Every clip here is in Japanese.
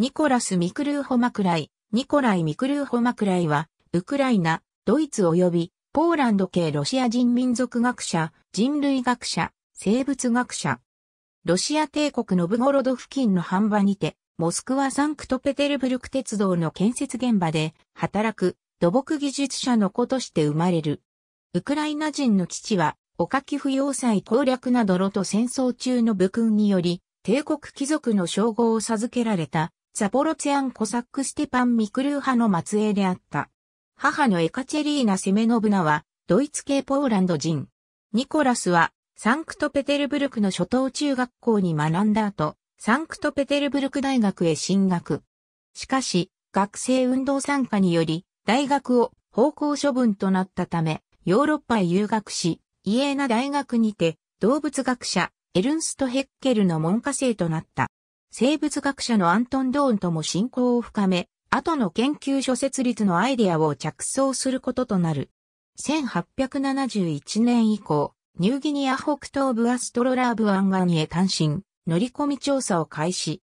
ニコラス・ミクルーホ・マクライ、ニコライ・ミクルーホ・マクライは、ウクライナ、ドイツ及び、ポーランド系ロシア人民族学者、人類学者、生物学者。ロシア帝国ノブゴロド付近の半場にて、モスクワ・サンクトペテルブルク鉄道の建設現場で、働く、土木技術者の子として生まれる。ウクライナ人の父は、おかき不要塞攻略などのと戦争中の武勲により、帝国貴族の称号を授けられたザポロツヤアンコサックステパン・ミクルー派の末裔であった。母のエカチェリーナ・セメノブナは、ドイツ系ポーランド人。ニコラスは、サンクトペテルブルクの初等中学校に学んだ後、サンクトペテルブルク大学へ進学。しかし、学生運動参加により、大学を方向処分となったため、ヨーロッパへ留学し、イエーナ大学にて、動物学者、エルンスト・ヘッケルの門下生となった。生物学者のアントン・ドーンとも親交を深め、後の研究所設立のアイデアを着想することとなる。1871年以降、ニューギニア北東部アストロラーブ湾岸へ単身、乗り込み調査を開始。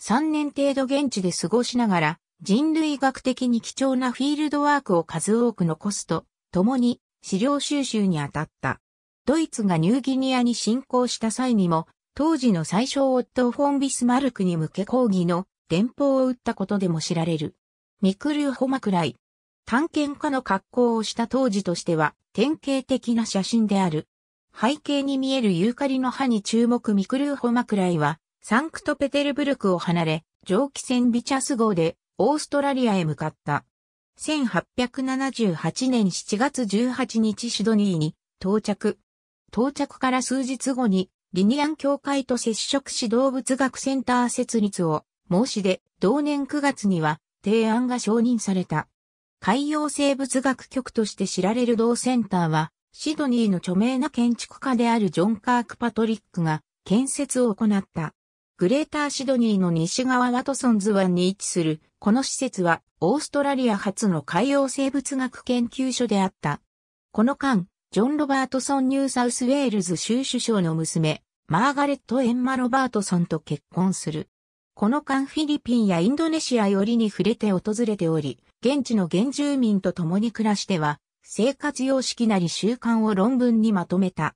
3年程度現地で過ごしながら、人類学的に貴重なフィールドワークを数多く残すと、共に資料収集に当たった。ドイツがニューギニアに侵攻した際にも、当時の最小オットフォン・ビスマルクに向け抗議の電報を打ったことでも知られる。ミクルー・ホマクライ。探検家の格好をした当時としては典型的な写真である。背景に見えるユーカリの葉に注目ミクルー・ホマクライはサンクトペテルブルクを離れ蒸気船ビチャス号でオーストラリアへ向かった。1878年7月18日シドニーに到着。到着から数日後にリニアン協会と接触し動物学センター設立を申し出、同年9月には提案が承認された。海洋生物学局として知られる同センターは、シドニーの著名な建築家であるジョン・カーク・パトリックが建設を行った。グレーターシドニーの西側ワトソンズ湾に位置する、この施設はオーストラリア初の海洋生物学研究所であった。この間、ジョン・ロバートソン・ニューサウスウェールズ州首相の娘、マーガレット・エンマ・ロバートソンと結婚する。この間フィリピンやインドネシアよりに触れて訪れており、現地の原住民と共に暮らしては、生活様式なり習慣を論文にまとめた。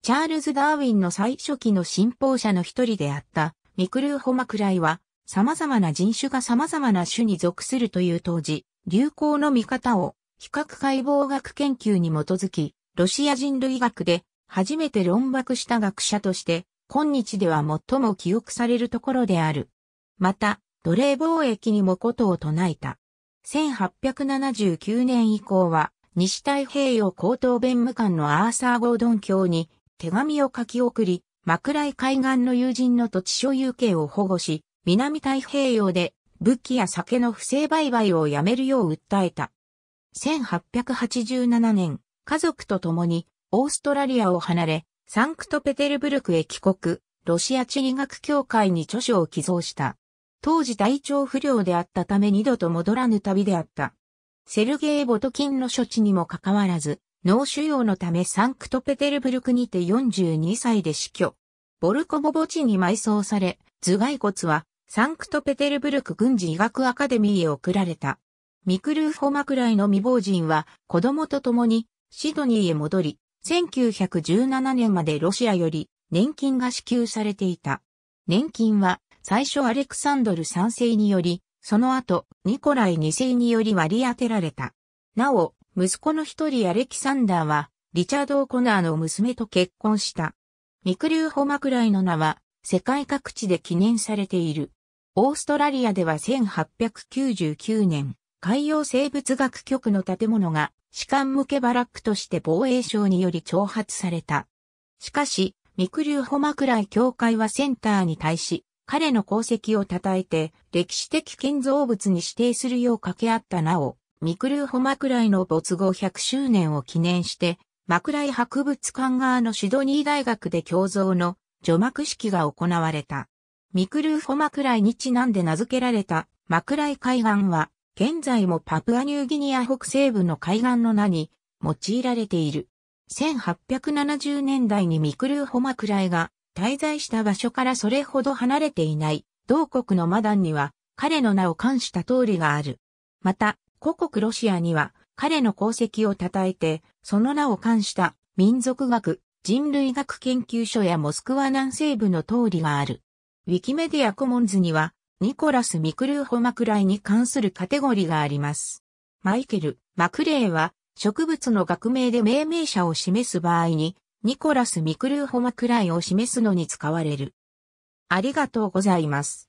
チャールズ・ダーウィンの最初期の信奉者の一人であったミクルーホマクライは、様々な人種が様々な種に属するという当時、流行の見方を比較解剖学研究に基づき、ロシア人類学で初めて論爆した学者として、今日では最も記憶されるところである。また、奴隷貿易にもことを唱えた。1879年以降は、西太平洋高等弁務官のアーサー・ゴードン卿に手紙を書き送り、枕井海岸の友人の土地所有権を保護し、南太平洋で武器や酒の不正売買をやめるよう訴えた。1887年、家族と共にオーストラリアを離れ、サンクトペテルブルクへ帰国、ロシア地理学協会に著書を寄贈した。当時体調不良であったため二度と戻らぬ旅であった。セルゲイ・ボトキンの処置にもかかわらず、脳腫瘍のためサンクトペテルブルクにて42歳で死去。ボルコボ墓地に埋葬され、頭蓋骨はサンクトペテルブルク軍事医学アカデミーへ送られた。ミクルーフォマクライの未亡人は子供と共にシドニーへ戻り、1917年までロシアより年金が支給されていた。年金は最初アレクサンドル3世により、その後ニコライ2世により割り当てられた。なお、息子の一人アレキサンダーは、リチャード・オコナーの娘と結婚した。ミクリューホマクライの名は、世界各地で記念されている。オーストラリアでは1899年、海洋生物学局の建物が士官向けバラックとして防衛省により挑発された。しかし、ミクホマクライ教会はセンターに対し、彼の功績を称えて、歴史的建造物に指定するよう掛け合ったなお、ミクホマクライの没後100周年を記念して、枕井博物館側のシドニー大学で共造の除幕式が行われた。ミクルーフォライにちなんで名付けられた枕井海岸は現在もパプアニューギニア北西部の海岸の名に用いられている。1870年代にミクルーホマクライが滞在した場所からそれほど離れていない同国のマダンには彼の名を冠した通りがある。また、古国ロシアには彼の功績を称えて、その名を冠した民族学、人類学研究所やモスクワ南西部の通りがある。ウィキメディアコモンズにはニコラス・ミクルーホ・マクライに関するカテゴリがあります。マイケル・マクレイは植物の学名で命名者を示す場合に、ニコラス・ミクルーホ・マクライを示すのに使われる。ありがとうございます。